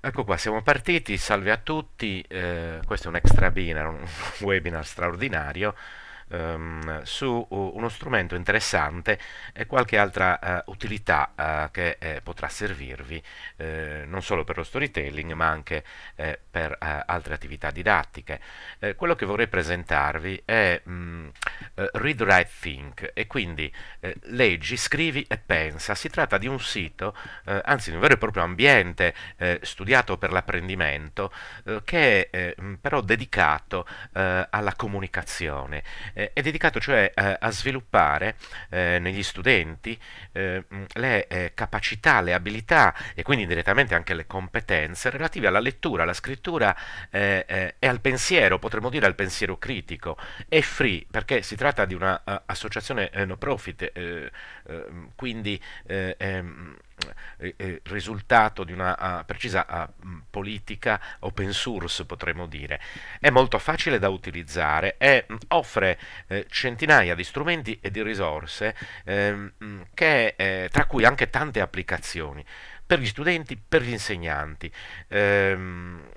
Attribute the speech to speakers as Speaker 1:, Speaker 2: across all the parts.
Speaker 1: Ecco qua, siamo partiti, salve a tutti, eh, questo è un extra webinar, un webinar straordinario ehm, su uno strumento interessante e qualche altra eh, utilità eh, che eh, potrà servirvi eh, non solo per lo storytelling ma anche eh, per altre attività didattiche. quello che vorrei presentarvi è mh, mm, Read, Write, Think e quindi leggi, scrivi e pensa. Si tratta di un sito, anzi di un vero e proprio ambiente studiato per l'apprendimento che è però dedicato alla comunicazione eh, è dedicato cioè eh, a sviluppare eh, negli studenti eh, le eh, capacità, le abilità e quindi direttamente anche le competenze relative alla lettura, alla scrittura e al pensiero, potremmo dire al pensiero critico. È free perché si tratta di un'associazione no profit Ehm, quindi il eh, mm, risultato di una ah, precisa ah, mm, politica open source potremmo dire. È molto facile da utilizzare e mm, offre eh, centinaia di strumenti e di risorse ehm, che, eh, tra cui anche tante applicazioni per gli studenti, per gli insegnanti ehm,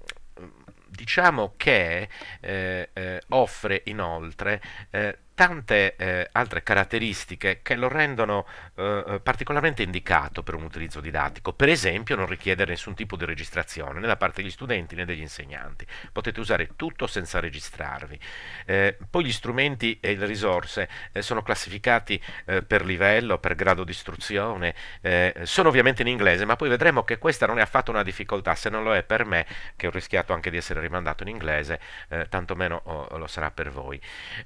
Speaker 1: diciamo che eh, eh, offre inoltre eh, tante eh, altre caratteristiche che lo rendono eh, eh, particolarmente indicato per un utilizzo didattico. Per esempio non richiede nessun tipo di registrazione né da parte degli studenti né degli insegnanti. Potete usare tutto senza registrarvi. Eh, poi gli strumenti e le risorse eh, sono classificati eh, per livello, per grado di istruzione. sono ovviamente in inglese, ma poi vedremo che questa non è affatto una difficoltà, se non lo è per me, che ho rischiato anche di essere rimandato in inglese, tantomeno oh, lo sarà per voi.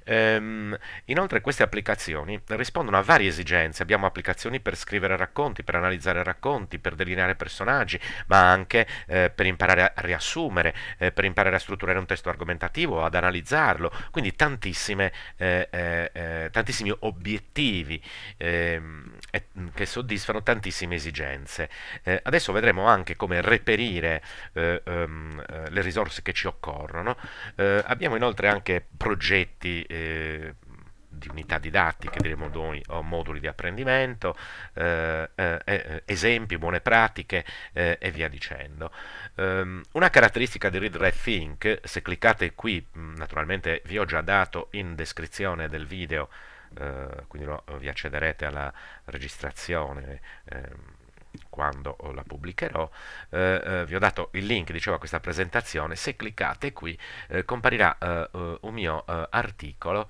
Speaker 1: Ehm, Inoltre queste applicazioni rispondono a varie esigenze, abbiamo applicazioni per scrivere racconti, per analizzare racconti, per delineare personaggi, ma anche eh, per imparare a riassumere, eh, per imparare a strutturare un testo argomentativo, ad analizzarlo, quindi tantissime, eh, eh, eh tantissimi obiettivi ehm, mm, che soddisfano tantissime esigenze. Eh, adesso vedremo anche come reperire um, le risorse che ci occorrono. abbiamo inoltre anche progetti di unità didattiche, dei moduli, moduli di apprendimento, eh, eh, eh, esempi, buone pratiche eh, e via dicendo. Um, una caratteristica di Read Red Think, se cliccate qui, mm, naturalmente vi ho già dato in descrizione del video, eh, quindi lo, vi accederete alla registrazione ehm, quando la pubblicherò, eh, eh, vi ho dato il link, dicevo, a questa presentazione, se cliccate qui eh, comparirà eh, un mio articolo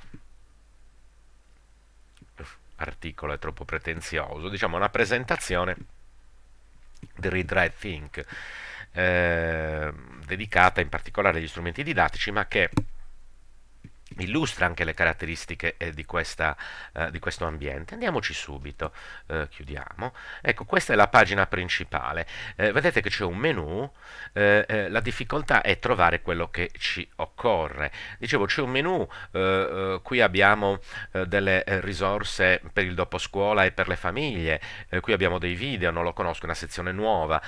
Speaker 1: articolo è troppo pretenzioso, diciamo una presentazione di Read Write, Think eh, dedicata in particolare agli strumenti didattici ma che illustra anche le caratteristiche eh, di, questa, eh, di, questo ambiente. Andiamoci subito, eh, chiudiamo. Ecco, questa è la pagina principale. Eh, vedete che c'è un menu, eh, eh, la difficoltà è trovare quello che ci occorre. Dicevo, c'è un menu, qui abbiamo delle risorse per il dopo scuola e per le famiglie, qui abbiamo dei video, non lo conosco, una sezione nuova,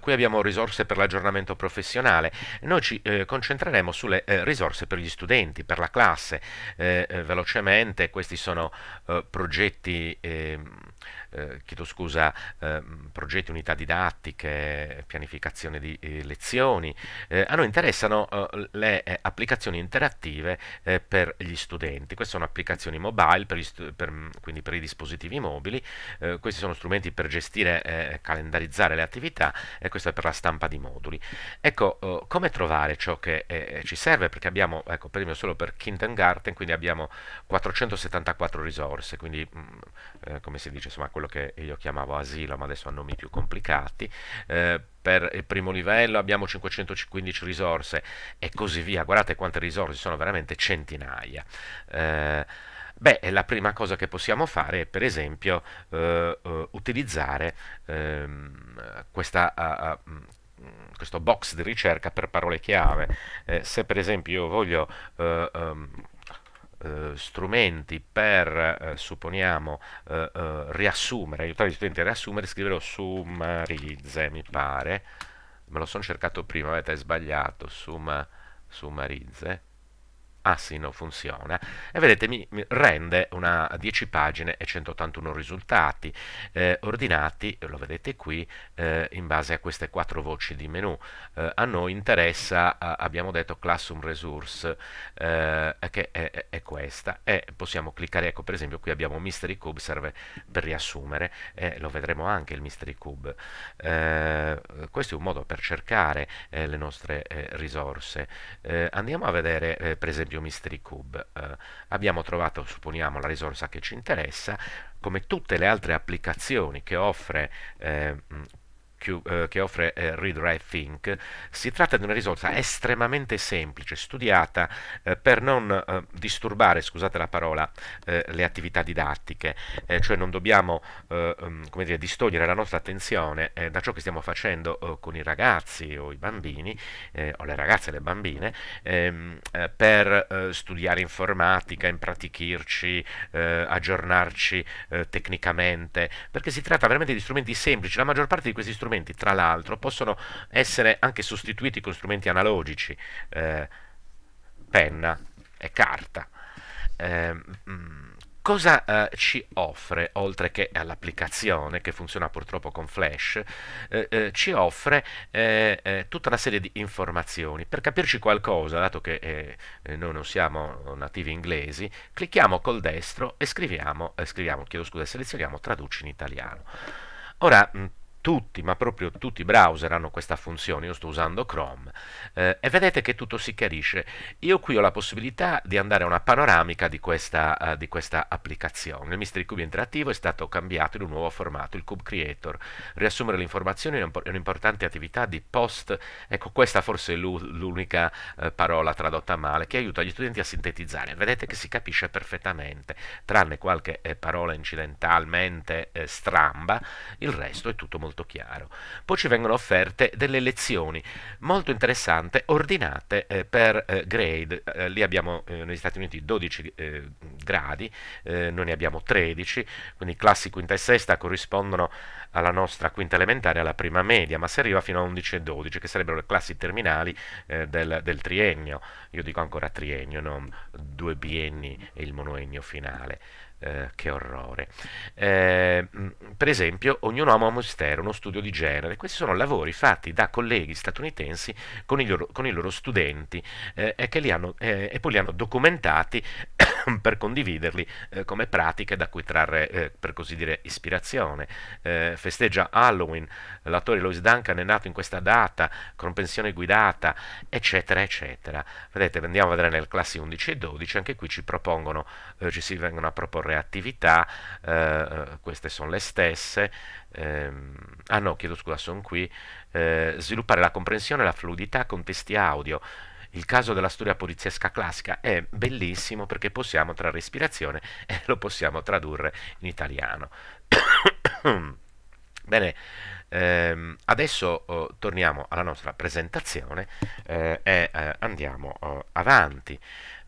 Speaker 1: qui abbiamo risorse per l'aggiornamento professionale. Noi ci concentreremo sulle risorse per gli studenti, per la classe, tasse. Eh, eh, velocemente questi sono eh, progetti ehm, eh, chiedo scusa, eh, progetti, unità didattiche, pianificazione di eh, lezioni. Eh, a noi interessano eh, le applicazioni interattive per gli studenti. Queste sono applicazioni mobile, per per, quindi per i dispositivi mobili. questi sono strumenti per gestire e calendarizzare le attività e questo è per la stampa di moduli. Ecco, come trovare ciò che ci serve? Perché abbiamo, ecco, per esempio solo per kindergarten, quindi abbiamo 474 risorse, quindi mh, come si dice, insomma, quello quello che io chiamavo asilo, ma adesso ha nomi più complicati. Eh, per il primo livello abbiamo 515 risorse e così via. Guardate quante risorse, sono veramente centinaia. Eh, beh, la prima cosa che possiamo fare è per esempio eh, eh utilizzare ehm, questa, uh, questo box di ricerca per parole chiave. Eh, se per esempio io voglio... Um, eh, strumenti per, eh, supponiamo, eh, eh, riassumere, aiutare gli studenti a riassumere, scriverò summarize, mi pare, me lo sono cercato prima, avete sbagliato, summa, summarizze, Asino funziona e vedete mi, rende una 10 pagine e 181 risultati eh, ordinati, lo vedete qui, eh, in base a queste quattro voci di menu. Eh, a noi interessa, abbiamo detto, Classroom Resource, eh, che è, è, questa, e possiamo cliccare, ecco per esempio qui abbiamo Mystery Cube, serve per riassumere, e lo vedremo anche il Mystery Cube. Eh, questo è un modo per cercare eh, le nostre risorse. andiamo a vedere per esempio Mystery Cube. Eh, abbiamo trovato, supponiamo, la risorsa che ci interessa, come tutte le altre applicazioni che offre eh, eh, che offre eh, Think. si tratta di una risorsa estremamente semplice, studiata eh, per non eh, disturbare, scusate la parola, eh, le attività didattiche, cioè non dobbiamo mm, dire, distogliere la nostra attenzione da ciò che stiamo facendo con i ragazzi o i bambini, o le ragazze e le bambine, ehm, per studiare informatica, impratichirci, aggiornarci tecnicamente, perché si tratta veramente di strumenti semplici, la maggior parte di questi strumenti strumenti, tra l'altro, possono essere anche sostituiti con strumenti analogici, eh, penna e carta. Eh, cosa eh, ci offre, oltre che all'applicazione che funziona purtroppo con Flash, eh, eh, ci offre eh, eh, tutta una serie di informazioni. Per capirci qualcosa, dato che eh, noi non siamo nativi inglesi, clicchiamo col destro e scriviamo, scriviamo chiedo scusa, selezioniamo traduci in italiano. Ora, mh, mm, tutti, ma proprio tutti i browser hanno questa funzione, io sto usando Chrome, eh, e vedete che tutto si chiarisce. Io qui ho la possibilità di andare a una panoramica di questa, uh, di questa applicazione. Il Mystery Cube interattivo è stato cambiato in un nuovo formato, il Cube Creator. Riassumere le informazioni è un'importante attività di post, ecco questa forse è l'unica uh, parola tradotta male, che aiuta gli studenti a sintetizzare. Vedete che si capisce perfettamente, tranne qualche eh, parola incidentalmente eh, stramba, il resto è tutto molto molto chiaro. Poi ci vengono offerte delle lezioni molto interessanti, ordinate eh, per eh, grade. Eh, lì abbiamo eh, negli Stati Uniti 12 eh, gradi, eh, noi ne abbiamo 13, quindi classi quinta e sesta corrispondono alla nostra quinta elementare, alla prima media, ma si arriva fino a 11 e 12, che sarebbero le classi terminali del, del, triennio. Io dico ancora triennio, non due bienni e il monoennio finale. Eh, che orrore. Eh, mm, per esempio, Ognuno ama un mistero, uno studio di genere. Questi sono lavori fatti da colleghi statunitensi con i loro, con i loro studenti eh, e, hanno, eh, e, poi li hanno documentati per condividerli eh, come pratiche da cui trarre, eh, per così dire, ispirazione. Eh, festeggia Halloween, l'attore Lois Duncan è nato in questa data, con pensione guidata, eccetera, eccetera. Vedete, andiamo a vedere nel classi 11 e 12, anche qui ci propongono, eh, ci si vengono a proporre attività, eh, eh, queste sono le stesse, ehm, ah no, chiedo scusa, sono qui, sviluppare la comprensione e la fluidità con testi audio, il caso della storia poliziesca classica è bellissimo perché possiamo trarre ispirazione e lo possiamo tradurre in italiano. Bene, ehm, adesso oh, torniamo alla nostra presentazione eh, e eh, andiamo oh, avanti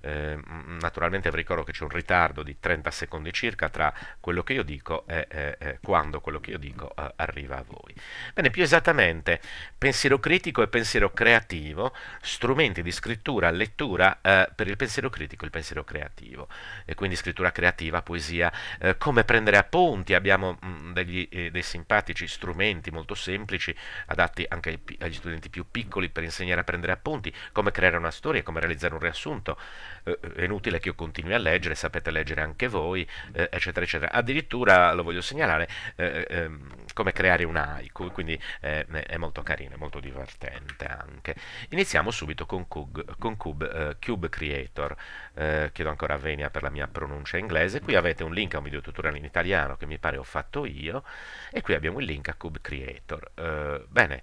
Speaker 1: eh, naturalmente vi ricordo che c'è un ritardo di 30 secondi circa tra quello che io dico e eh, quando quello che io dico eh, arriva a voi. Bene, più esattamente, pensiero critico e pensiero creativo, strumenti di scrittura, lettura eh, per il pensiero critico e il pensiero creativo, e quindi scrittura creativa, poesia, eh, come prendere appunti, abbiamo mh, mm, degli, eh, dei simpatici strumenti molto semplici, adatti anche ai, agli studenti più piccoli per insegnare a prendere appunti, come creare una storia, come realizzare un riassunto, eh, è inutile che io continui a leggere, sapete leggere anche voi, eh, eccetera, eccetera. Addirittura lo voglio segnalare eh, ehm, come creare un haiku, quindi eh, è molto carino, è molto divertente anche. Iniziamo subito con, Cube, con Cube, eh, Cube Creator, chiedo ancora a Venia per la mia pronuncia inglese, qui avete un link a un video tutorial in italiano che mi pare ho fatto io e qui abbiamo il link a Cube Creator. bene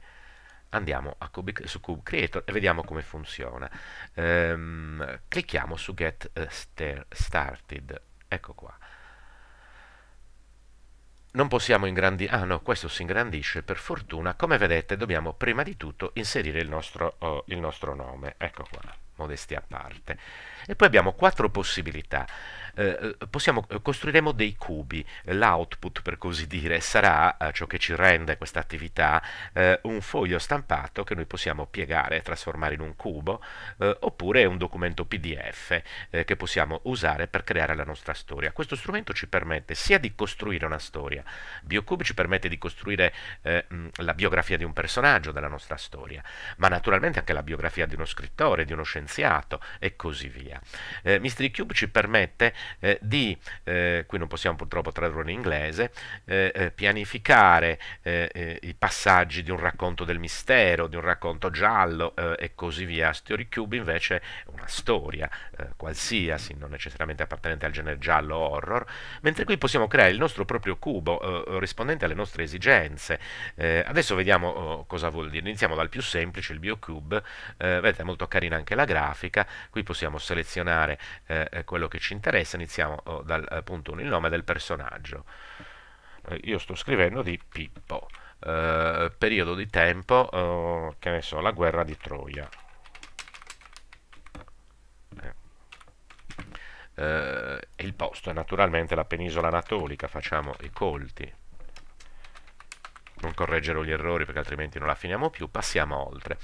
Speaker 1: andiamo Cubic, su Cube Creator e vediamo come funziona. Ehm, clicchiamo su Get uh, Started, ecco qua. Non possiamo ingrandire, ah no, questo si ingrandisce per fortuna, come vedete dobbiamo prima di tutto inserire il nostro, oh, il nostro nome, ecco qua, modestia a parte. E poi abbiamo quattro possibilità. Eh, eh, possiamo, eh, costruiremo dei cubi, l'output per così dire sarà ciò che ci rende questa attività un foglio stampato che noi possiamo piegare e trasformare in un cubo oppure un documento PDF che possiamo usare per creare la nostra storia. Questo strumento ci permette sia di costruire una storia, BioCube ci permette di costruire mm, la biografia di un personaggio della nostra storia, ma naturalmente anche la biografia di uno scrittore, di uno scienziato e così via. Eh, Mystery Cube ci permette eh, di, eh, qui non possiamo purtroppo tradurre in inglese, eh, eh, pianificare eh, i passaggi di un racconto del mistero, di un racconto giallo e così via. Story Cube invece è una storia qualsiasi, non necessariamente appartenente al genere giallo horror, mentre qui possiamo creare il nostro proprio cubo rispondente alle nostre esigenze. adesso vediamo oh, cosa vuol dire. Iniziamo dal più semplice, il BioCube. vedete, è molto carina anche la grafica. Qui possiamo selezionare quello che ci interessa adesso iniziamo oh, dal eh, punto 1, il nome del personaggio. Eh, io sto scrivendo di Pippo, eh, periodo di tempo, eh, che ne so, la guerra di Troia. il posto è naturalmente la penisola anatolica, facciamo i colti. Non correggerò gli errori perché altrimenti non la finiamo più, passiamo oltre.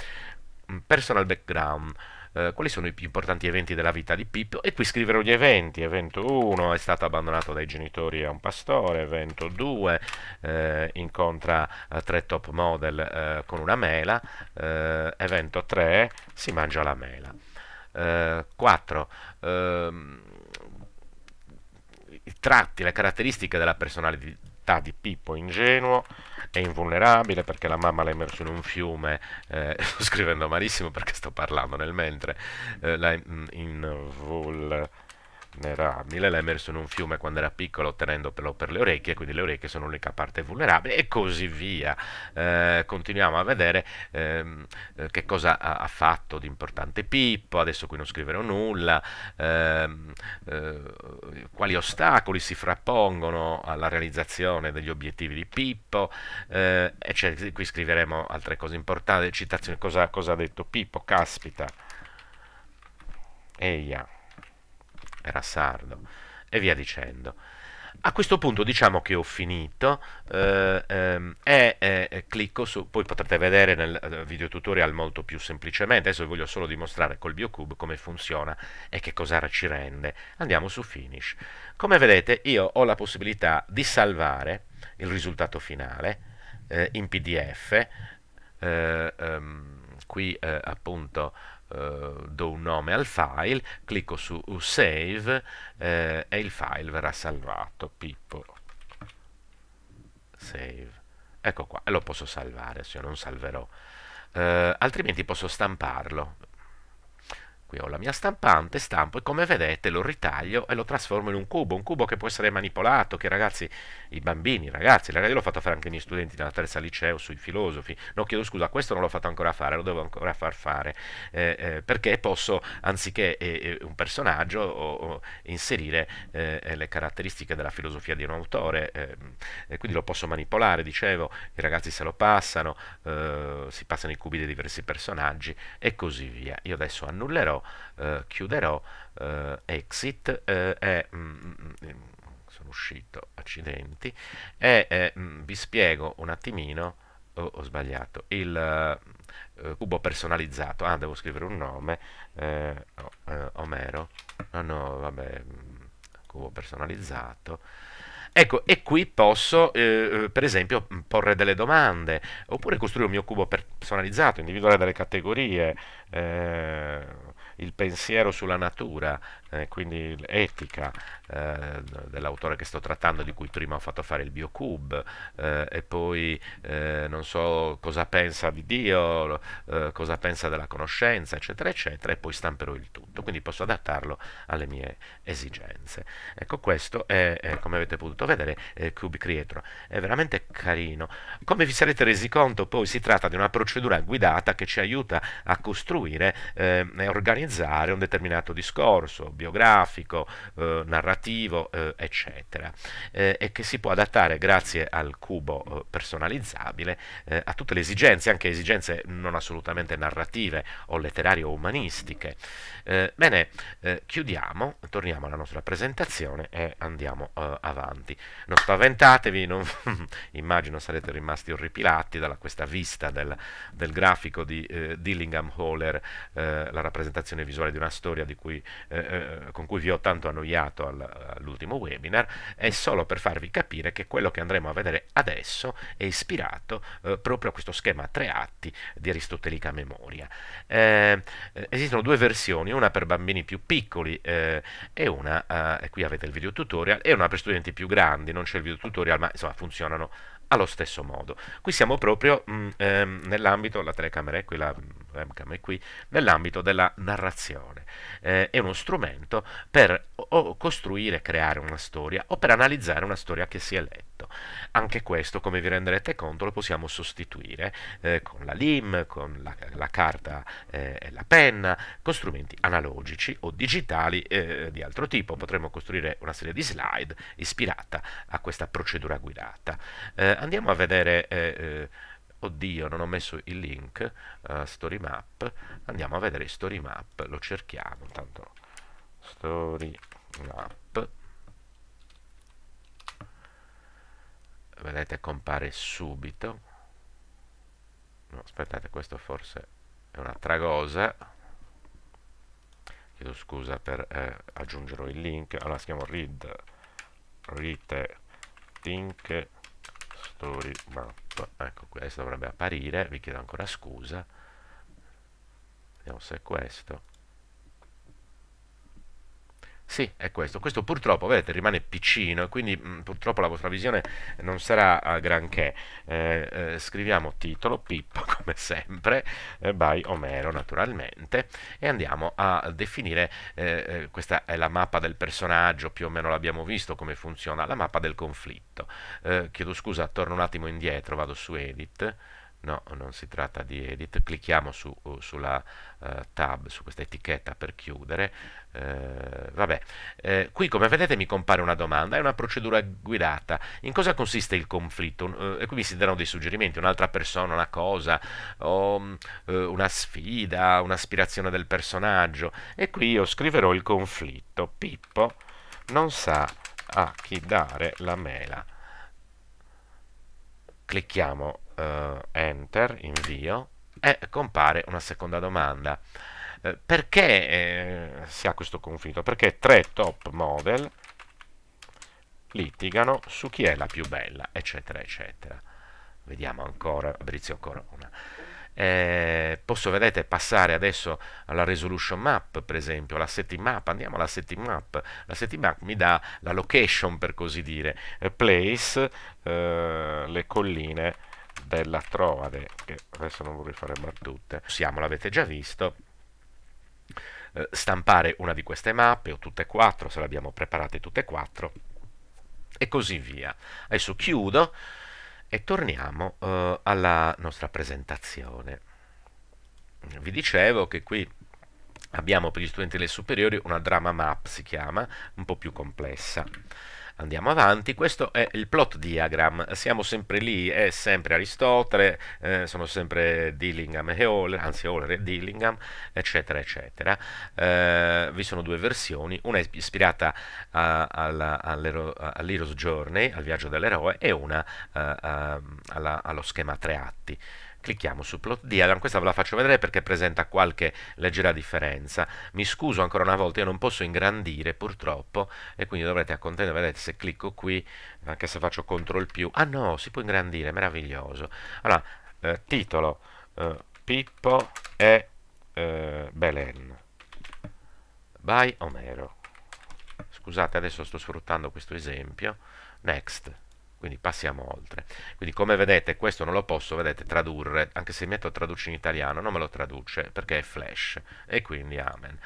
Speaker 1: Mm, personal background eh, quali sono i più importanti eventi della vita di Pippo e qui scriverò gli eventi. Evento 1 è stato abbandonato dai genitori a un pastore, evento 2 eh, incontra eh, tre top model eh, con una mela, eh, evento 3 si mangia la mela. 4 ehm, i tratti, le caratteristiche della, personali, città di Pippo ingenuo è invulnerabile perché la mamma l'ha immerso in un fiume, eh, sto scrivendo malissimo perché sto parlando nel mentre, eh, l'ha mm, invulnerabile eh, era Emerson un fiume quando era piccolo tenendolo per le orecchie, quindi le orecchie sono l'unica parte vulnerabile e così via. Eh, continuiamo a vedere ehm, eh, che cosa ha, ha fatto di importante Pippo, adesso qui non scriverò nulla, ehm, eh, quali ostacoli si frappongono alla realizzazione degli obiettivi di Pippo, eh, eccetera. qui scriveremo altre cose importanti, citazioni, cosa, cosa ha detto Pippo, caspita. Eia era sardo, e via dicendo. A questo punto diciamo che ho finito eh, ehm, e eh, clicco su, poi potrete vedere nel eh, video tutorial molto più semplicemente, adesso vi voglio solo dimostrare col BioCube come funziona e che cosa ci rende. Andiamo su Finish. Come vedete io ho la possibilità di salvare il risultato finale eh, in PDF, eh, ehm, qui eh, appunto eh, do un nome al file, clicco su Save eh, e il file verrà salvato. Pippo Save. Ecco qua, e lo posso salvare, se io non salverò. Uh, altrimenti posso stamparlo qui ho la mia stampante, stampo e come vedete lo ritaglio e lo trasformo in un cubo, un cubo che può essere manipolato, che ragazzi, i bambini, ragazzi, ragazzi l'ho fatto fare anche ai miei studenti della terza liceo sui filosofi, no chiedo scusa, questo non l'ho fatto ancora fare, lo devo ancora far fare, eh, eh, perché posso, anziché eh, eh un personaggio, o, o inserire eh, le caratteristiche della filosofia di un autore, ehm, quindi lo posso manipolare, dicevo, i ragazzi se lo passano, eh, si passano i cubi dei diversi personaggi e così via. Io adesso annullerò chiuderò, eh, chiuderò eh, exit e eh, mm, mm, mm, sono uscito, accidenti, e vi spiego un attimino, oh, ho sbagliato, il cubo personalizzato, ah devo scrivere un nome, no, Omero, no no vabbè, cubo personalizzato, Ecco, e qui posso, eh, per esempio, porre delle domande, oppure costruire un mio cubo personalizzato, individuare delle categorie, eh, il pensiero sulla natura, eh, quindi è matematica eh, dell'autore che sto trattando, di cui prima ho fatto fare il biocube, eh, e poi eh, non so cosa pensa di Dio, eh, cosa pensa della conoscenza, eccetera, eccetera, e poi stamperò il tutto, quindi posso adattarlo alle mie esigenze. Ecco, questo è, è come avete potuto vedere, Cube Creator, è veramente carino. Come vi sarete resi conto, poi si tratta di una procedura guidata che ci aiuta a costruire eh, e organizzare un determinato discorso biografico, eh, narrativo, eh, eccetera, eh, e che si può adattare grazie al cubo eh, personalizzabile eh, a tutte le esigenze, anche esigenze non assolutamente narrative o letterarie o umanistiche. bene, chiudiamo, torniamo alla nostra presentazione e andiamo avanti. Non spaventatevi, non immagino sarete rimasti orripilati da questa vista del, del grafico di Dillingham Haller, la rappresentazione visuale di una storia di cui, con cui vi ho tanto annunciato annoiato all'ultimo webinar, è solo per farvi capire che quello che andremo a vedere adesso è ispirato eh, proprio a questo schema a tre atti di aristotelica memoria. Eh, eh esistono due versioni, una per bambini più piccoli eh, e una, eh, qui avete il video tutorial, e una per studenti più grandi, non c'è il video tutorial, ma insomma funzionano allo stesso modo. Qui siamo proprio mm, ehm, nell'ambito, la telecamera è qui, la mm, webcam è qui, nell'ambito della narrazione. Eh, è uno strumento per o costruire, creare una storia o per analizzare una storia che si è letto. Anche questo, come vi renderete conto, lo possiamo sostituire eh, con la LIM, con la, la carta eh, e la penna, con strumenti analogici o digitali eh, di altro tipo. Potremmo costruire una serie di slide ispirata a questa procedura guidata. Eh, andiamo a vedere eh, eh, oddio non ho messo il link uh, story map andiamo a vedere story map lo cerchiamo intanto story map vedete compare subito no, aspettate questo forse è un'altra cosa chiedo scusa per eh, aggiungerò il link allora scriviamo read rite think story map ecco questo dovrebbe apparire vi chiedo ancora scusa vediamo se è questo sì, è questo. Questo purtroppo, vedete, rimane piccino e quindi mh, purtroppo la vostra visione non sarà ah, granché. Eh, eh, scriviamo titolo, Pippo, come sempre, eh, by Omero, naturalmente, e andiamo a definire, eh, eh, questa è la mappa del personaggio, più o meno l'abbiamo visto come funziona, la mappa del conflitto. Eh, chiedo scusa, torno un attimo indietro, vado su Edit no, non si tratta di edit, clicchiamo su, uh, sulla uh, tab, su questa etichetta per chiudere, eh, vabbè, eh, qui come vedete mi compare una domanda, è una procedura guidata, in cosa consiste il conflitto? Eh, e qui mi si danno dei suggerimenti, un'altra persona, una cosa, o, mm, eh, una sfida, un'aspirazione del personaggio, e qui io scriverò il conflitto, Pippo non sa a chi dare la mela. Clicchiamo eh, enter, invio, e compare una seconda domanda. Eh, perché eh, si ha questo conflitto? Perché tre top model litigano su chi è la più bella, eccetera, eccetera. Vediamo ancora Abrizio Corona. Eh, posso, vedete, passare adesso alla resolution map, per esempio, la setting map, andiamo alla setting map, la setting map mi dà la location, per così dire, eh, place, eh, le colline bella trovade, che adesso non vorrei fare battute, possiamo, l'avete già visto, eh, stampare una di queste mappe, o tutte e quattro, se le abbiamo preparate tutte e quattro, e così via. Adesso chiudo e torniamo eh, alla nostra presentazione. Vi dicevo che qui abbiamo per gli studenti delle superiori una drama map, si chiama, un po' più complessa. Andiamo avanti, questo è il plot diagram, siamo sempre lì, è sempre Aristotele, eh, sono sempre Dillingham e Holler, anzi Holler e Dillingham, eccetera, eccetera. Eh, vi sono due versioni, una è ispirata all'Hero's all Journey, al viaggio dell'eroe, e una a, eh, a, ehm, alla, allo schema a tre atti. Clicchiamo su plot D, questa ve la faccio vedere perché presenta qualche leggera differenza. Mi scuso ancora una volta, io non posso ingrandire purtroppo e quindi dovrete accontentare vedete se clicco qui, anche se faccio CTRL più, ah no, si può ingrandire, meraviglioso. Allora, eh, titolo, eh, Pippo e eh, Belen, by Omero. Scusate, adesso sto sfruttando questo esempio. Next quindi passiamo oltre quindi come vedete questo non lo posso vedete, tradurre anche se metto traduce in italiano non me lo traduce perché è flash e quindi amen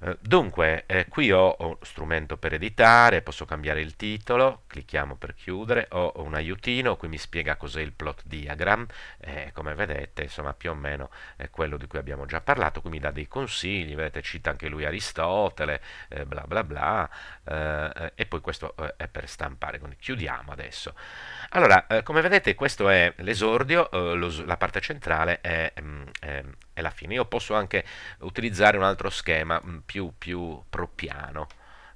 Speaker 1: eh, dunque, eh, qui ho, ho strumento per editare, posso cambiare il titolo, clicchiamo per chiudere, ho, un aiutino, qui mi spiega cos'è il plot diagram, eh, come vedete, insomma, più o meno è quello di cui abbiamo già parlato, qui mi dà dei consigli, vedete, cita anche lui Aristotele, eh, bla bla bla, eh, eh, e poi questo è per stampare, quindi chiudiamo adesso. Allora, come vedete, questo è l'esordio, la parte centrale è, mh, mm, è e alla fine io posso anche utilizzare un altro schema mm, più, più propiano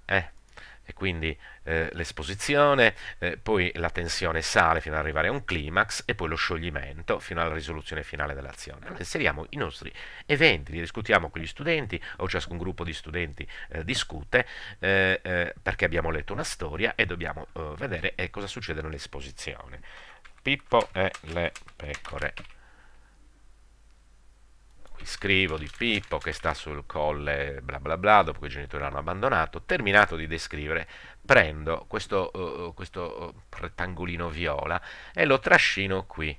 Speaker 1: eh? e quindi eh, l'esposizione, eh, poi la tensione sale fino ad arrivare a un climax e poi lo scioglimento fino alla risoluzione finale dell'azione. Allora, inseriamo i nostri eventi, li discutiamo con gli studenti o ciascun gruppo di studenti eh, discute eh, eh, perché abbiamo letto una storia e dobbiamo eh, vedere cosa succede nell'esposizione. Pippo e le pecore scrivo di Pippo che sta sul colle bla bla bla dopo che i genitori l'hanno abbandonato, terminato di descrivere prendo questo, uh, questo eh, rettangolino viola e lo trascino qui.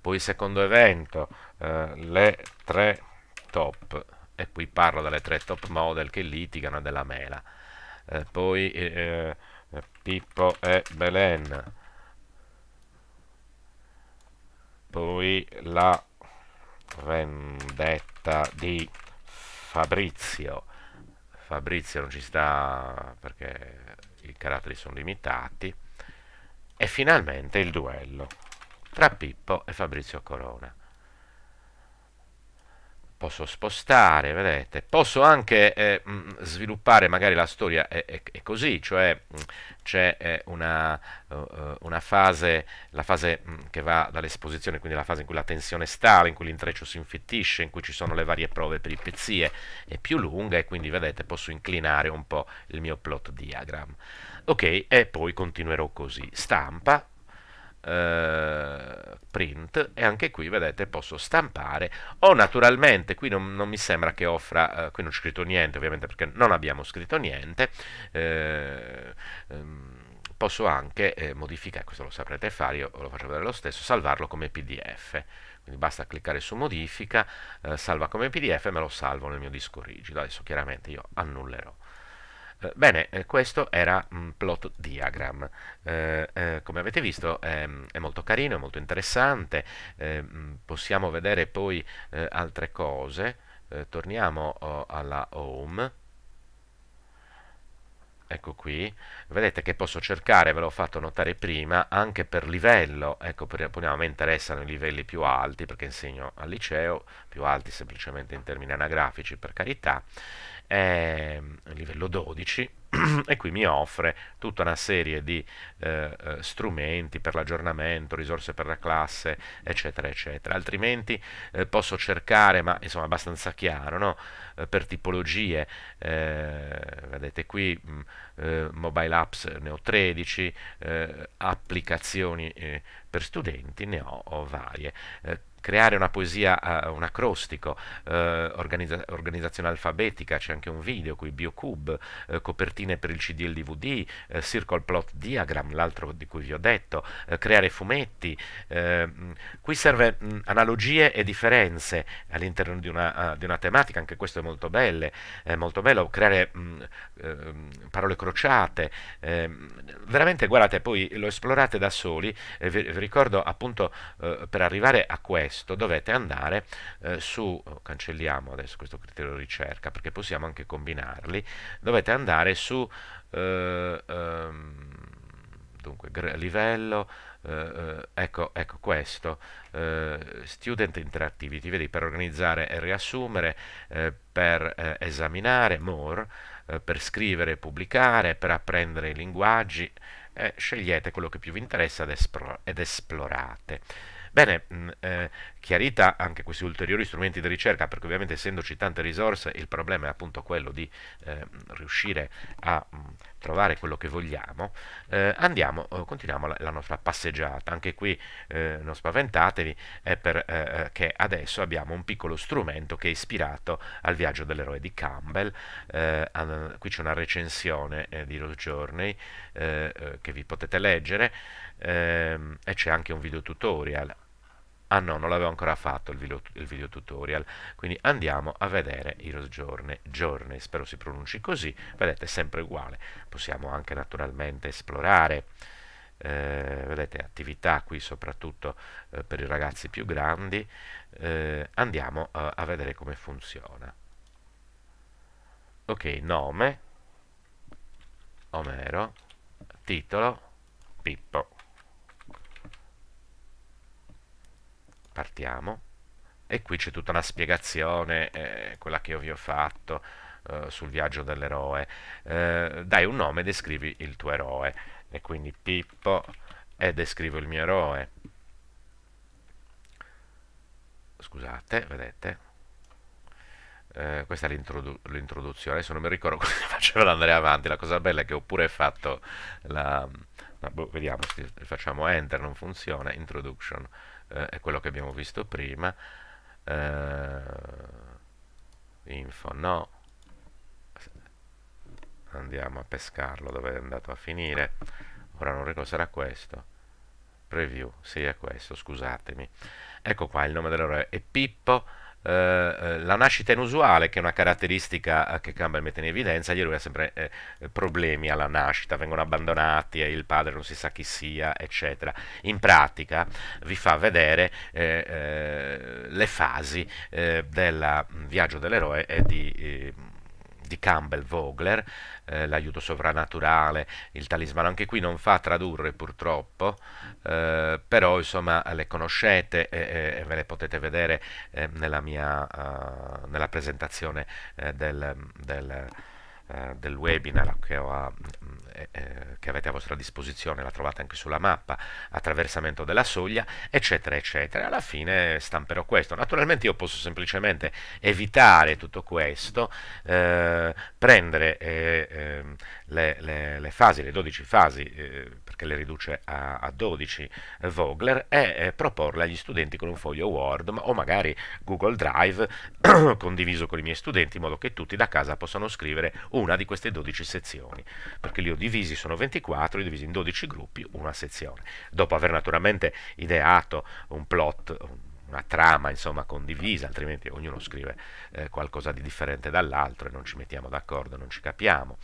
Speaker 1: Poi il secondo evento, uh, le tre top, e qui parlo delle tre top model che litigano della mela. Uh, poi Pippo e Belen, poi la vendetta di Fabrizio. Fabrizio non ci sta perché i caratteri sono limitati. E finalmente il duello tra Pippo e Fabrizio Corona posso spostare, vedete, posso anche eh, mm, mm, sviluppare, magari la storia è, è, è così, cioè mm, c'è eh, una, eh, eh, una, fase, la fase che va dall'esposizione, quindi la fase in cui la tensione sale, in cui l'intreccio si infittisce, in cui ci sono le varie prove per i pezzie, è più lunga e quindi vedete posso inclinare un po' il mio plot diagram. Ok, e poi continuerò così. Stampa, eh, print e anche qui vedete posso stampare o naturalmente qui non, non mi sembra che offra eh, qui non ho scritto niente ovviamente perché non abbiamo scritto niente eh, ehm, posso anche eh, modificare, questo lo saprete fare, io lo faccio vedere lo stesso, salvarlo come pdf. Quindi basta cliccare su modifica, eh, salva come pdf e me lo salvo nel mio disco rigido. Adesso chiaramente io annullerò. Eh, bene, eh, questo era plot diagram. Eh, come avete visto è, è, molto carino, è molto interessante, mm, possiamo vedere poi altre cose. torniamo oh, alla home ecco qui, vedete che posso cercare, ve l'ho fatto notare prima, anche per livello, ecco, per, a me interessano i livelli più alti, perché insegno al liceo, più alti semplicemente in termini anagrafici, per carità, è ehm, livello 12 e qui mi offre tutta una serie di eh, eh, strumenti per l'aggiornamento, risorse per la classe, eccetera, eccetera. Altrimenti eh, posso cercare, ma insomma è abbastanza chiaro, no? Eh, per tipologie, eh, vedete qui, mh, mm, mobile apps ne ho 13, applicazioni per studenti ne ho, ho varie creare una poesia, uh, un acrostico, uh, organizza organizzazione alfabetica, c'è anche un video qui, Biocube, uh, copertine per il CD e il DVD, Circle Plot Diagram, l'altro di cui vi ho detto, creare fumetti. Ehm, qui serve mh, analogie e differenze all'interno di, di, una tematica, anche questo è molto, belle, è molto bello, creare mh, ehm, parole crociate. Ehm, veramente, guardate, poi lo esplorate da soli, vi, vi, ricordo appunto per arrivare a questo, testo dovete andare eh, su, oh, cancelliamo adesso questo criterio ricerca perché possiamo anche combinarli, dovete andare su eh, ehm, dunque, livello, eh, eh, ecco, ecco, questo, eh, student interactivity, vedi per organizzare e riassumere, eh, per esaminare, more, per scrivere e pubblicare, per apprendere i linguaggi, scegliete quello che più vi interessa ed, esplorate. Bene, mh, mm, eh, chiarita anche questi ulteriori strumenti di ricerca, perché ovviamente essendoci tante risorse il problema è appunto quello di eh, riuscire a mh, mm, trovare quello che vogliamo, eh, andiamo, oh, continuiamo la, la, nostra passeggiata. Anche qui eh, non spaventatevi, è perché eh, eh, adesso abbiamo un piccolo strumento che è ispirato al viaggio dell'eroe di Campbell. An, qui c'è una recensione di Rose Journey che vi potete leggere ehm, e c'è anche un video tutorial Ah no, non l'avevo ancora fatto il video, il video, tutorial, quindi andiamo a vedere Heroes Journey, giorni, spero si pronunci così, vedete è sempre uguale, possiamo anche naturalmente esplorare, eh, vedete attività qui soprattutto eh, per i ragazzi più grandi, eh, andiamo a, a vedere come funziona. Ok, nome, Omero, titolo, Pippo. partiamo e qui c'è tutta una spiegazione, eh, quella che io vi ho fatto eh, sul viaggio dell'eroe. Eh, dai un nome e descrivi il tuo eroe. E quindi Pippo e descrivo il mio eroe. Scusate, vedete? Eh, questa è l'introduzione, adesso non mi ricordo come facevo ad andare avanti, la cosa bella è che ho pure fatto la... No, boh, vediamo, facciamo enter, non funziona, introduction eh, è quello che abbiamo visto prima eh, info no andiamo a pescarlo dove è andato a finire ora non ricordo sarà questo preview sì è questo scusatemi ecco qua il nome dell'errore è Pippo eh, eh, la nascita inusuale, che è una caratteristica eh, che Campbell mette in evidenza, gli eroi sempre eh, problemi alla nascita, vengono abbandonati, il padre non si sa chi sia, eccetera. In pratica vi fa vedere eh, le fasi del viaggio dell'eroe e di di Campbell Vogler, eh, l'aiuto sovrannaturale, il talismano, anche qui non fa tradurre purtroppo, eh, però insomma le conoscete e, e, ve le potete vedere eh, nella mia uh, nella presentazione eh, del, del eh, del webinar che, ho, eh, eh, che avete a vostra disposizione, la trovate anche sulla mappa, attraversamento della soglia, eccetera, eccetera. Alla fine stamperò questo. Naturalmente io posso semplicemente evitare tutto questo, eh, prendere ehm, le, le, le, fasi, le 12 fasi che le riduce a, a 12 Vogler, è proporle agli studenti con un foglio Word o magari Google Drive condiviso con i miei studenti in modo che tutti da casa possano scrivere una di queste 12 sezioni, perché li ho divisi, sono 24, li ho divisi in 12 gruppi, una sezione. Dopo aver naturalmente ideato un plot, una trama insomma condivisa, altrimenti ognuno scrive eh, qualcosa di differente dall'altro e non ci mettiamo d'accordo, non ci capiamo.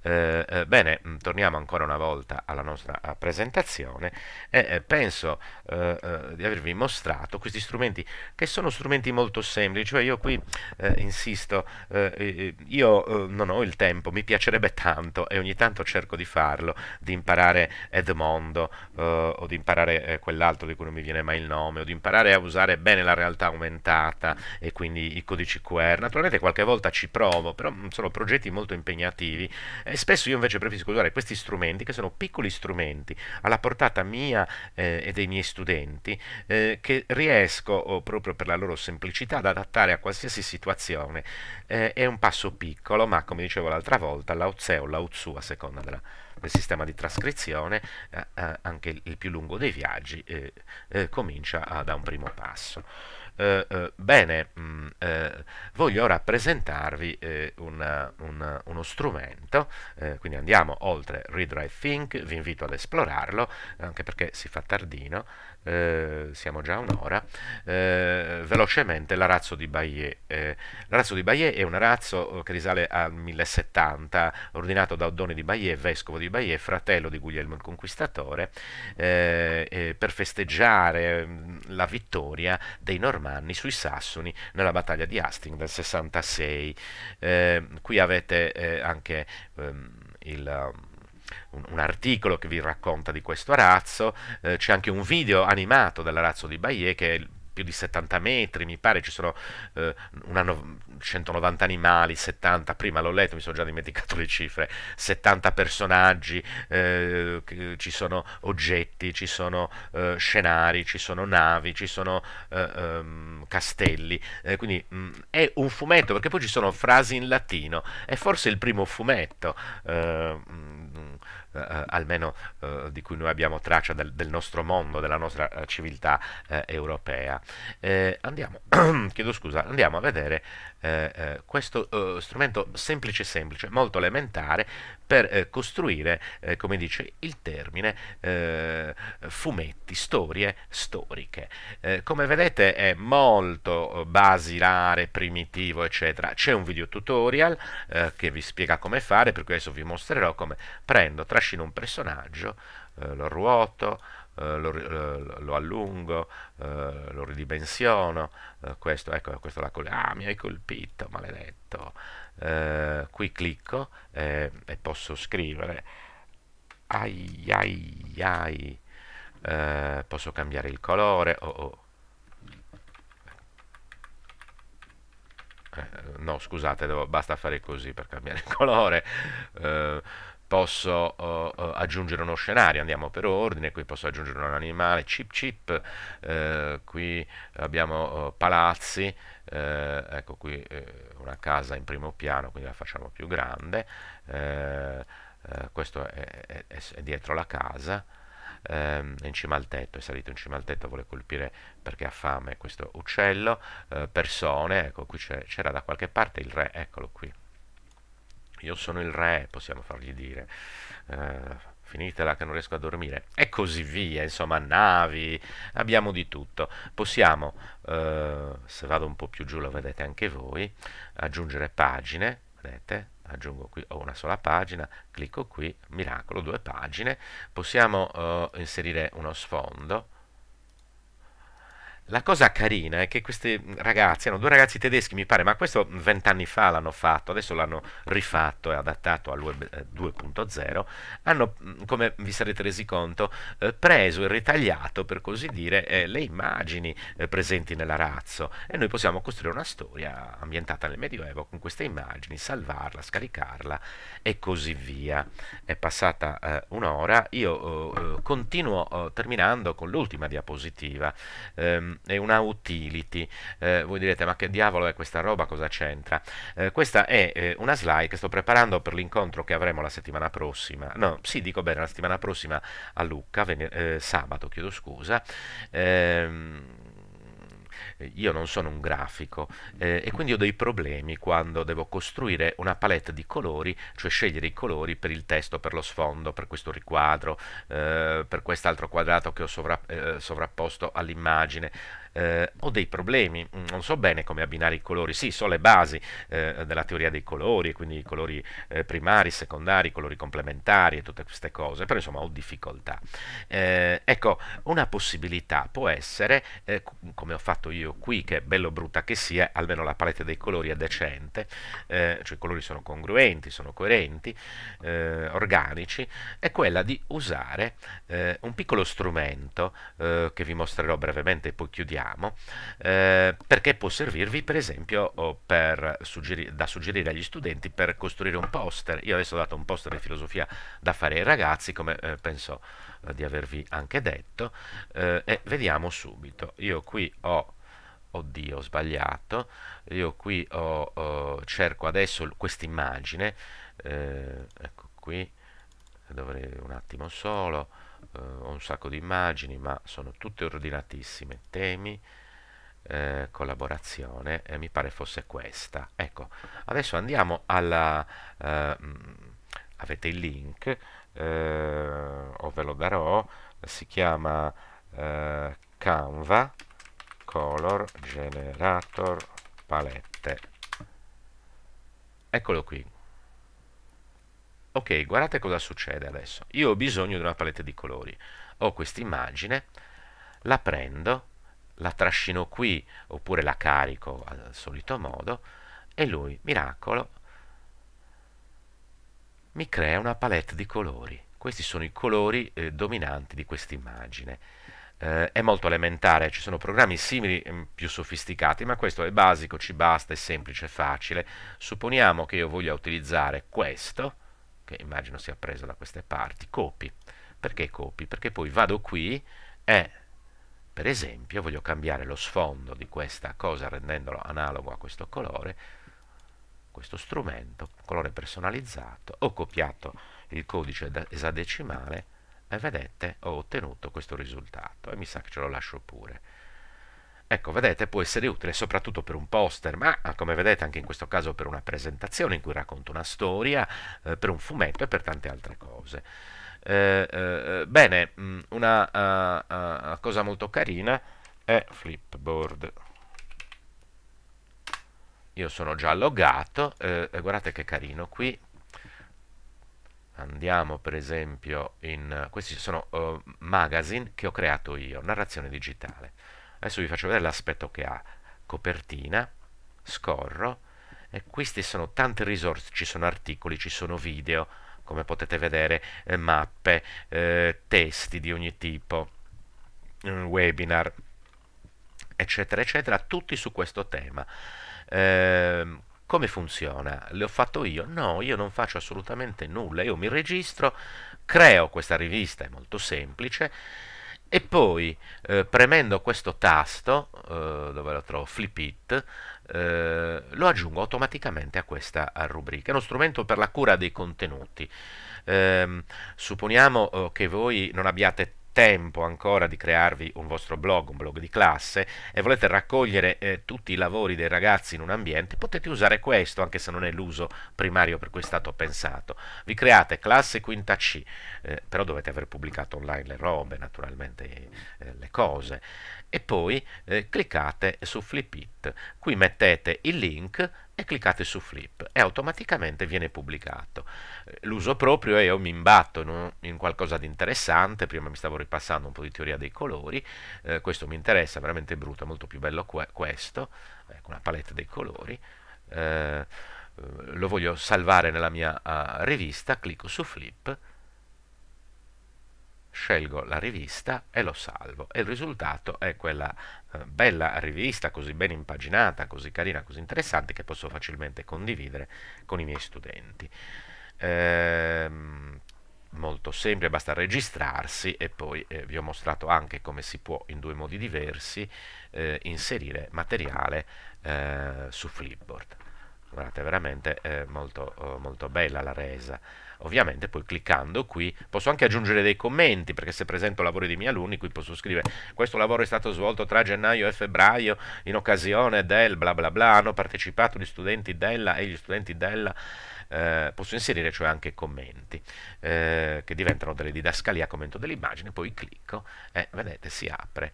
Speaker 1: Eh, eh, bene, mm, torniamo ancora una volta alla nostra eh, presentazione e eh, penso di avervi mostrato questi strumenti che sono strumenti molto semplici, cioè io qui insisto, io non ho il tempo, mi piacerebbe tanto e ogni tanto cerco di farlo, di imparare Edmondo o di imparare quell'altro di cui non mi viene mai il nome o di imparare a usare bene la realtà aumentata e quindi i codici QR. Naturalmente qualche volta ci provo, però mm, sono progetti molto impegnativi e eh, spesso io invece preferisco usare questi strumenti, che sono piccoli strumenti alla portata mia eh, e dei miei studenti, eh, che riesco oh, proprio per la loro semplicità ad adattare a qualsiasi situazione. Eh, è un passo piccolo, ma come dicevo l'altra volta, Lao Tse o Lao Tzu, a seconda della, del sistema di trascrizione, eh, eh, anche il, il più lungo dei viaggi comincia da un primo passo. Eh, eh, bene, mh, mm, eh, voglio ora presentarvi eh, una, una, uno strumento, eh, quindi andiamo oltre Read, Readwrite Think, vi invito ad esplorarlo, anche perché si fa tardino, eh, siamo già a un'ora, velocemente l'arazzo di Bayet. la razzo di Bayet è un arazzo che risale al 1070, ordinato da Odoni di Bayet, vescovo di Bayet, fratello di Guglielmo il Conquistatore, per festeggiare mm, la vittoria dei normanni normanni sui sassoni nella battaglia di Hastings del 66. Eh, qui avete eh, anche ehm, il um, un, articolo che vi racconta di questo arazzo, eh, c'è anche un video animato dell'arazzo di Bayer che più di 70 metri, mi pare, ci sono eh, no- 190 animali, 70, prima l'ho letto, mi sono già dimenticato le cifre, 70 personaggi, eh, ci sono oggetti, ci sono eh, scenari, ci sono navi, ci sono um, castelli, eh, quindi mh, mm, è un fumetto, perché poi ci sono frasi in latino, è forse il primo fumetto eh, eh, eh, almeno eh, di cui noi abbiamo traccia del, del nostro mondo, della nostra eh, civiltà eh, europea. andiamo, chiedo scusa, andiamo a vedere eh, eh, questo eh, strumento semplice semplice, molto elementare, per eh, costruire, eh, come dice il termine, fumetti, storie storiche. come vedete è molto basilare, primitivo, eccetera. C'è un video tutorial che vi spiega come fare, per questo vi mostrerò come prendo, trascino un personaggio, lo ruoto, eh, lo, lo, allungo, eh, lo ridimensiono, eh, questo, ecco, questo la ah, mi hai colpito, maledetto. qui clicco e posso scrivere, ai ai ai, posso cambiare il colore, oh, oh. no scusate devo, basta fare così per cambiare il colore eh, posso uh, aggiungere uno scenario, andiamo per ordine, qui posso aggiungere un animale, chip chip, uh, qui abbiamo uh, palazzi, ecco qui una casa in primo piano, quindi la facciamo più grande, questo è, è, è, dietro la casa, ehm, in cima al tetto, è salito in cima al tetto, vuole colpire perché ha fame questo uccello, persone, ecco qui c'era da qualche parte il re, eccolo qui, io sono il re, possiamo fargli dire, eh, finitela che non riesco a dormire, e così via, insomma, navi, abbiamo di tutto. Possiamo, eh, se vado un po' più giù lo vedete anche voi, aggiungere pagine, vedete? aggiungo qui, ho una sola pagina, clicco qui, miracolo, due pagine, possiamo eh, inserire uno sfondo, la cosa carina è che questi mm, ragazzi, erano due ragazzi tedeschi mi pare, ma questo vent'anni fa l'hanno fatto, adesso l'hanno rifatto e adattato al web 2.0, eh, hanno, mm, come vi sarete resi conto, eh, preso e ritagliato, per così dire, eh, le immagini presenti nell'arazzo e noi possiamo costruire una storia ambientata nel Medioevo con queste immagini, salvarla, scaricarla e così via. È passata un'ora, io oh, oh, continuo oh, terminando con l'ultima diapositiva. Um, è una utility. Eh, voi direte ma che diavolo è questa roba, cosa c'entra? Eh, questa è eh, una slide che sto preparando per l'incontro che avremo la settimana prossima, no, sì dico bene, la settimana prossima a Lucca, eh, sabato, chiedo scusa. Ehm, io non sono un grafico eh, e quindi ho dei problemi quando devo costruire una palette di colori, cioè scegliere i colori per il testo, per lo sfondo, per questo riquadro, eh, per quest'altro quadrato che ho sovra eh, sovrapposto all'immagine. Eh, ho dei problemi, mm, non so bene come abbinare i colori, sì, so le basi eh, della teoria dei colori, quindi i colori eh, primari, secondari, i colori complementari e tutte queste cose, però insomma ho difficoltà. ecco, una possibilità può essere, come ho fatto io contrario qui che bello brutta che sia, almeno la palette dei colori è decente, eh, cioè i colori sono congruenti, sono coerenti, eh, organici, è quella di usare eh, un piccolo strumento eh, che vi mostrerò brevemente e poi chiudiamo, eh, perché può servirvi per esempio per suggeri da suggerire agli studenti per costruire un poster. Io adesso ho dato un poster di filosofia da fare ai ragazzi, come eh, penso di avervi anche detto, e vediamo subito. Io qui ho oddio ho sbagliato, io qui ho, ho, cerco adesso questa immagine, eh, ecco qui, dovrei un attimo solo, eh, ho un sacco di immagini ma sono tutte ordinatissime, temi, eh, collaborazione e mi pare fosse questa, ecco, adesso andiamo alla, eh, mm, avete il link, eh, o ve lo darò, si chiama eh, Canva, color generator palette eccolo qui ok guardate cosa succede adesso io ho bisogno di una palette di colori ho questa immagine la prendo la trascino qui oppure la carico al solito modo e lui miracolo mi crea una palette di colori questi sono i colori eh, dominanti di questa immagine eh, è molto elementare, ci sono programmi simili mh, mm, più sofisticati, ma questo è basico, ci basta, è semplice, è facile. Supponiamo che io voglia utilizzare questo, che immagino sia preso da queste parti, copy. Perché copy? Perché poi vado qui e, per esempio, voglio cambiare lo sfondo di questa cosa rendendolo analogo a questo colore, questo strumento, colore personalizzato, ho copiato il codice esadecimale, e vedete ho ottenuto questo risultato e mi sa che ce lo lascio pure ecco vedete può essere utile soprattutto per un poster ma ah, come vedete anche in questo caso per una presentazione in cui racconto una storia eh, per un fumetto e per tante altre cose eh, eh, bene mm, una uh, uh, cosa molto carina è flipboard io sono già loggato eh, e guardate che carino qui andiamo per esempio in... questi sono uh, magazine che ho creato io, narrazione digitale. Adesso vi faccio vedere l'aspetto che ha. Copertina, scorro, e queste sono tante risorse, ci sono articoli, ci sono video, come potete vedere, eh, mappe, eh, testi di ogni tipo, mm, webinar, eccetera, eccetera, tutti su questo tema. Eh, come funziona? Le ho fatto io? No, io non faccio assolutamente nulla, io mi registro, creo questa rivista, è molto semplice, e poi eh, premendo questo tasto, eh, dove lo trovo, flip it, eh, lo aggiungo automaticamente a questa rubrica. È uno strumento per la cura dei contenuti. Ehm, supponiamo eh, che voi non abbiate tempo ancora di crearvi un vostro blog, un blog di classe e volete raccogliere eh, tutti i lavori dei ragazzi in un ambiente, potete usare questo anche se non è l'uso primario per cui è stato pensato. Vi create classe quinta C, eh, però dovete aver pubblicato online le robe, naturalmente eh, le cose, e poi eh, cliccate su Flipit. Qui mettete il link e cliccate su Flip e automaticamente viene pubblicato. L'uso proprio è io mi imbatto no? in, qualcosa di interessante, prima mi stavo ripassando un po' di teoria dei colori, eh, questo mi interessa, veramente brutto, è molto più bello que questo, ecco eh, una palette dei colori. Eh, eh, lo voglio salvare nella mia uh, rivista, clicco su Flip scelgo la rivista e lo salvo e il risultato è quella eh, bella rivista così ben impaginata, così carina, così interessante che posso facilmente condividere con i miei studenti. Ehm, molto semplice, basta registrarsi e poi eh, vi ho mostrato anche come si può in due modi diversi eh, inserire materiale eh, su Flipboard. Guardate, veramente eh, molto, oh, molto bella la resa ovviamente poi cliccando qui posso anche aggiungere dei commenti perché se presento lavori di miei alunni qui posso scrivere questo lavoro è stato svolto tra gennaio e febbraio in occasione del bla bla bla hanno partecipato gli studenti della e gli studenti della eh, posso inserire cioè anche commenti eh, che diventano delle didascalie a commento dell'immagine poi clicco e vedete si apre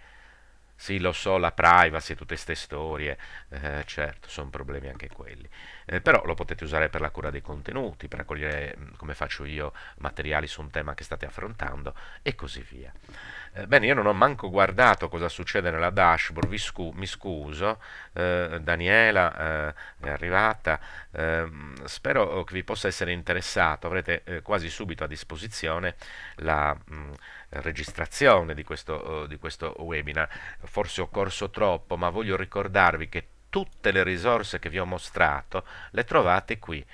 Speaker 1: sì, lo so, la privacy, tutte queste storie, eh, certo, sono problemi anche quelli. Eh, però lo potete usare per la cura dei contenuti, per raccogliere, mm, come faccio io, materiali su un tema che state affrontando e così via. Eh, bene, io non ho manco guardato cosa succede nella dashboard, scu mi scuso, eh, Daniela eh, è arrivata, ehm, spero che vi possa essere interessato, avrete eh, quasi subito a disposizione la mh, mm, registrazione di questo, oh, di questo webinar, forse ho corso troppo, ma voglio ricordarvi che tutte le risorse che vi ho mostrato le trovate qui.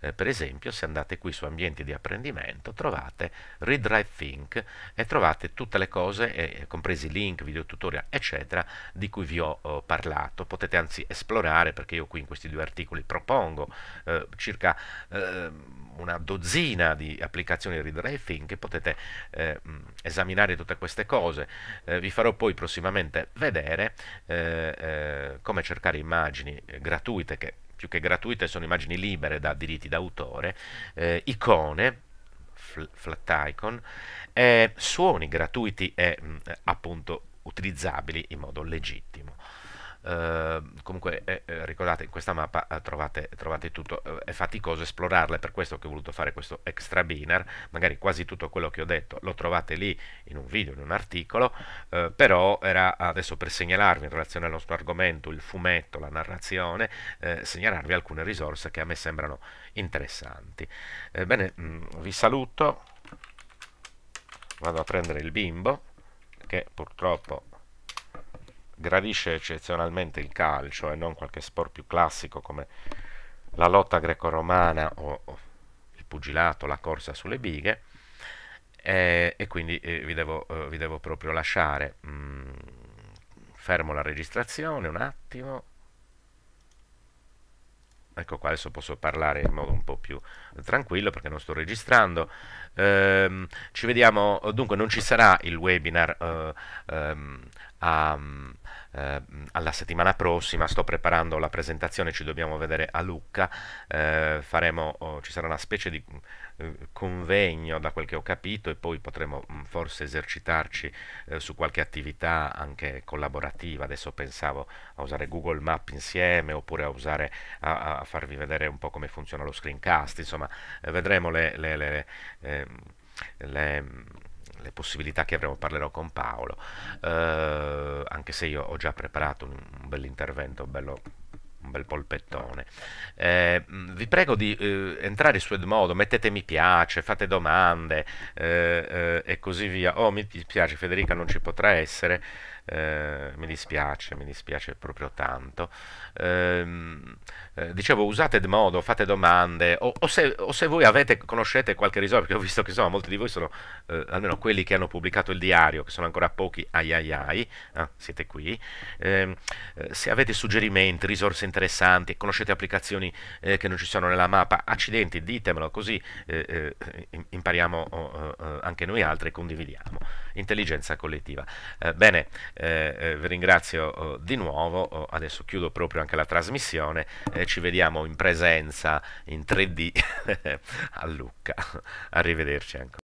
Speaker 1: Eh, per esempio, se andate qui su ambienti di apprendimento, trovate Read, Redrive Think e trovate tutte le cose, eh, compresi link, video tutorial, eccetera, di cui vi ho oh, parlato. Potete anzi esplorare, perché io qui in questi due articoli propongo eh, circa eh, una dozzina di applicazioni Read, Redrive Think e potete eh, mm, esaminare tutte queste cose. Eh, vi farò poi prossimamente vedere come cercare immagini gratuite che più che gratuite, sono immagini libere da diritti d'autore, eh, icone, fl flat icon, eh, suoni gratuiti e mh, mm, appunto utilizzabili in modo legittimo. Ehm, comunque eh, eh, ricordate in questa mappa eh, trovate, trovate, tutto, eh, è faticoso esplorarla, per questo che ho voluto fare questo extra binar magari quasi tutto quello che ho detto lo trovate lì in un video, in un articolo, però era adesso per segnalarvi in relazione al nostro argomento, il fumetto, la narrazione, segnalarvi alcune risorse che a me sembrano interessanti. bene, mh, mm, vi saluto, vado a prendere il bimbo che purtroppo gradisce eccezionalmente il calcio e eh, non qualche sport più classico come la lotta greco-romana o, o il pugilato, la corsa sulle bighe. E, e quindi eh, vi, devo, eh, vi, devo, proprio lasciare. Mm, fermo la registrazione un attimo. Ecco qua, adesso posso parlare in modo un po' più tranquillo perché non sto registrando. Ehm, ci vediamo, dunque non ci sarà il webinar eh, ehm, a, eh, alla settimana prossima, sto preparando la presentazione, ci dobbiamo vedere a Lucca, eh, faremo, oh, ci sarà una specie di eh, convegno da quel che ho capito e poi potremo mm, forse esercitarci eh, su qualche attività anche collaborativa, adesso pensavo a usare Google Map insieme oppure a, usare, a, a farvi vedere un po' come funziona lo screencast, insomma eh, vedremo le, le, le, ehm, le mm, le possibilità che avremo parlerò con Paolo, eh, anche se io ho già preparato un, un bel intervento, un, bello, un bel polpettone. Eh, vi prego di eh, entrare su Edmodo, mettete mi piace, fate domande eh, eh, e così via. Oh, mi piace, Federica non ci potrà essere. Eh, mi dispiace, mi dispiace proprio tanto. Ehm, eh, dicevo, usate modo, fate domande, o, o, se, o se, voi avete, conoscete qualche risorsa, perché ho visto che insomma, molti di voi sono, eh, almeno quelli che hanno pubblicato il diario, che sono ancora pochi, ai ai ai, ah, siete qui. Ehm, se avete suggerimenti, risorse interessanti, conoscete applicazioni che non ci sono nella mappa, accidenti, ditemelo, così impariamo oh, anche noi altri e condividiamo. Intelligenza collettiva. bene, eh, eh, vi ringrazio oh, di nuovo, oh, adesso chiudo proprio anche la trasmissione, eh, ci vediamo in presenza in 3D a Lucca, arrivederci ancora.